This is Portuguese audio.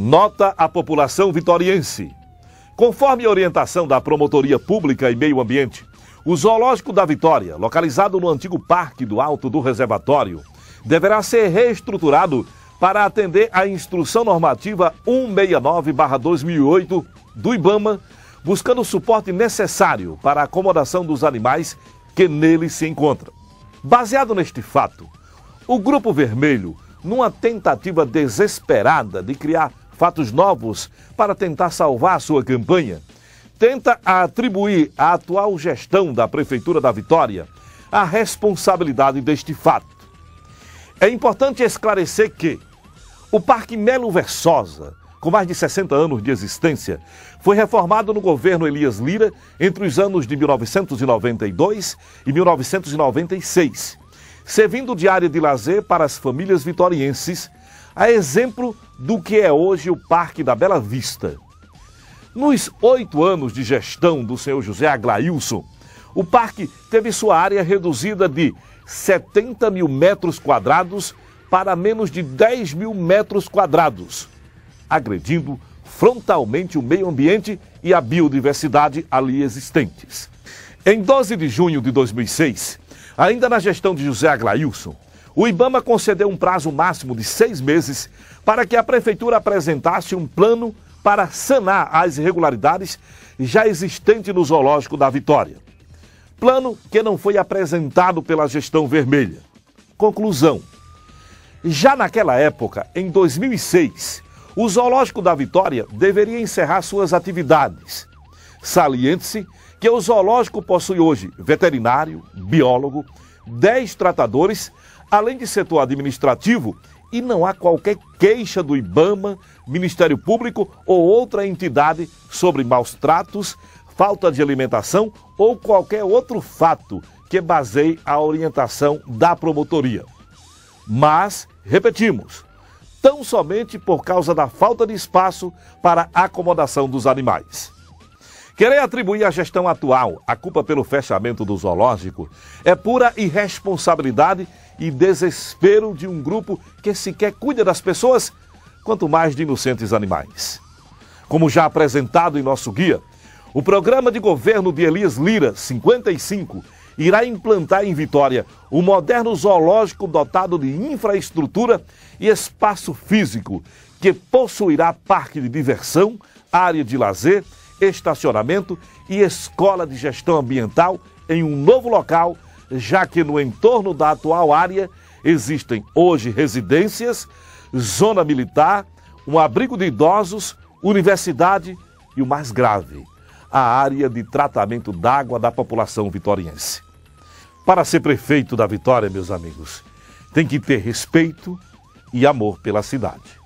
Nota à população vitoriense. Conforme a orientação da Promotoria Pública e Meio Ambiente, o Zoológico da Vitória, localizado no antigo Parque do Alto do Reservatório, deverá ser reestruturado para atender à Instrução Normativa 169-2008 do IBAMA, buscando o suporte necessário para a acomodação dos animais que nele se encontram. Baseado neste fato, o Grupo Vermelho, numa tentativa desesperada de criar fatos novos para tentar salvar sua campanha, tenta atribuir à atual gestão da Prefeitura da Vitória a responsabilidade deste fato. É importante esclarecer que o Parque Melo Versosa, com mais de 60 anos de existência, foi reformado no governo Elias Lira entre os anos de 1992 e 1996, servindo de área de lazer para as famílias vitorienses, a exemplo do que é hoje o Parque da Bela Vista. Nos oito anos de gestão do senhor José Aglailson, o parque teve sua área reduzida de 70 mil metros quadrados para menos de 10 mil metros quadrados, agredindo frontalmente o meio ambiente e a biodiversidade ali existentes. Em 12 de junho de 2006, ainda na gestão de José Aglailson, o Ibama concedeu um prazo máximo de seis meses para que a Prefeitura apresentasse um plano para sanar as irregularidades já existentes no Zoológico da Vitória. Plano que não foi apresentado pela gestão vermelha. Conclusão. Já naquela época, em 2006, o Zoológico da Vitória deveria encerrar suas atividades. Saliente-se que o zoológico possui hoje veterinário, biólogo, 10 tratadores, além de setor administrativo, e não há qualquer queixa do IBAMA, Ministério Público ou outra entidade sobre maus tratos, falta de alimentação ou qualquer outro fato que baseie a orientação da promotoria. Mas, repetimos, tão somente por causa da falta de espaço para acomodação dos animais. Querer atribuir à gestão atual a culpa pelo fechamento do zoológico é pura irresponsabilidade e desespero de um grupo que sequer cuida das pessoas, quanto mais de inocentes animais. Como já apresentado em nosso guia, o programa de governo de Elias Lira 55 irá implantar em Vitória um moderno zoológico dotado de infraestrutura e espaço físico, que possuirá parque de diversão, área de lazer estacionamento e escola de gestão ambiental em um novo local, já que no entorno da atual área existem hoje residências, zona militar, um abrigo de idosos, universidade e o mais grave, a área de tratamento d'água da população vitoriense. Para ser prefeito da Vitória, meus amigos, tem que ter respeito e amor pela cidade.